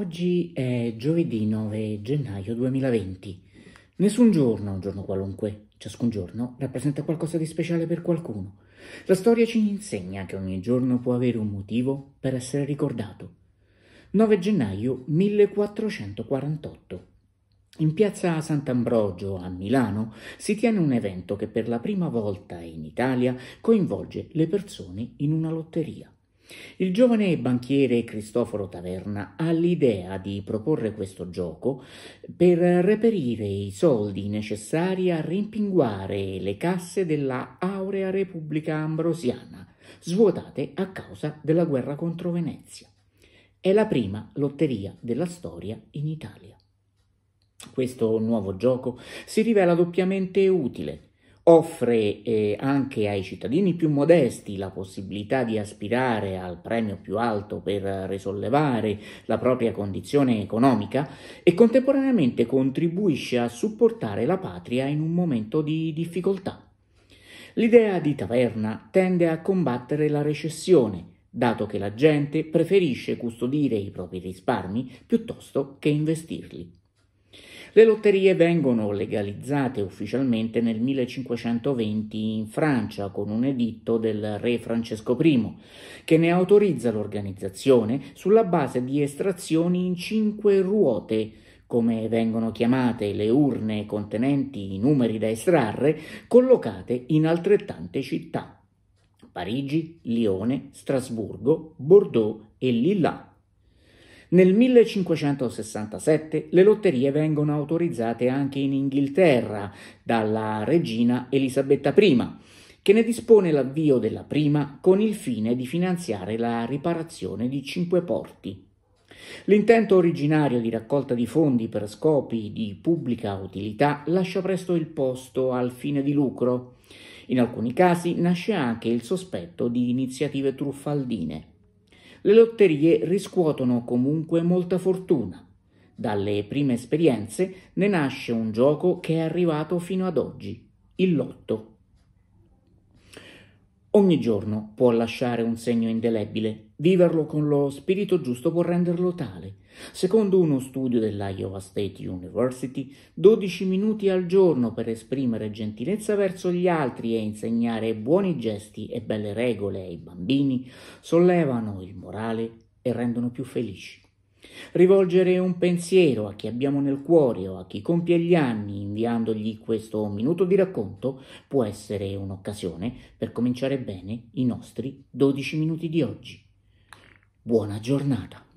Oggi è giovedì 9 gennaio 2020. Nessun giorno, un giorno qualunque, ciascun giorno rappresenta qualcosa di speciale per qualcuno. La storia ci insegna che ogni giorno può avere un motivo per essere ricordato. 9 gennaio 1448. In piazza Sant'Ambrogio a Milano si tiene un evento che per la prima volta in Italia coinvolge le persone in una lotteria. Il giovane banchiere Cristoforo Taverna ha l'idea di proporre questo gioco per reperire i soldi necessari a rimpinguare le casse della Aurea Repubblica Ambrosiana, svuotate a causa della guerra contro Venezia. È la prima lotteria della storia in Italia. Questo nuovo gioco si rivela doppiamente utile offre eh, anche ai cittadini più modesti la possibilità di aspirare al premio più alto per risollevare la propria condizione economica e contemporaneamente contribuisce a supportare la patria in un momento di difficoltà. L'idea di taverna tende a combattere la recessione, dato che la gente preferisce custodire i propri risparmi piuttosto che investirli. Le lotterie vengono legalizzate ufficialmente nel 1520 in Francia con un editto del re Francesco I, che ne autorizza l'organizzazione sulla base di estrazioni in cinque ruote, come vengono chiamate le urne contenenti i numeri da estrarre, collocate in altrettante città. Parigi, Lione, Strasburgo, Bordeaux e Lilla. Nel 1567 le lotterie vengono autorizzate anche in Inghilterra dalla regina Elisabetta I, che ne dispone l'avvio della prima con il fine di finanziare la riparazione di cinque porti. L'intento originario di raccolta di fondi per scopi di pubblica utilità lascia presto il posto al fine di lucro. In alcuni casi nasce anche il sospetto di iniziative truffaldine le lotterie riscuotono comunque molta fortuna. Dalle prime esperienze ne nasce un gioco che è arrivato fino ad oggi, il lotto. Ogni giorno può lasciare un segno indelebile. Viverlo con lo spirito giusto può renderlo tale. Secondo uno studio dell'Iowa State University, 12 minuti al giorno per esprimere gentilezza verso gli altri e insegnare buoni gesti e belle regole ai bambini sollevano il morale e rendono più felici. Rivolgere un pensiero a chi abbiamo nel cuore o a chi compie gli anni inviandogli questo minuto di racconto può essere un'occasione per cominciare bene i nostri 12 minuti di oggi. Buona giornata!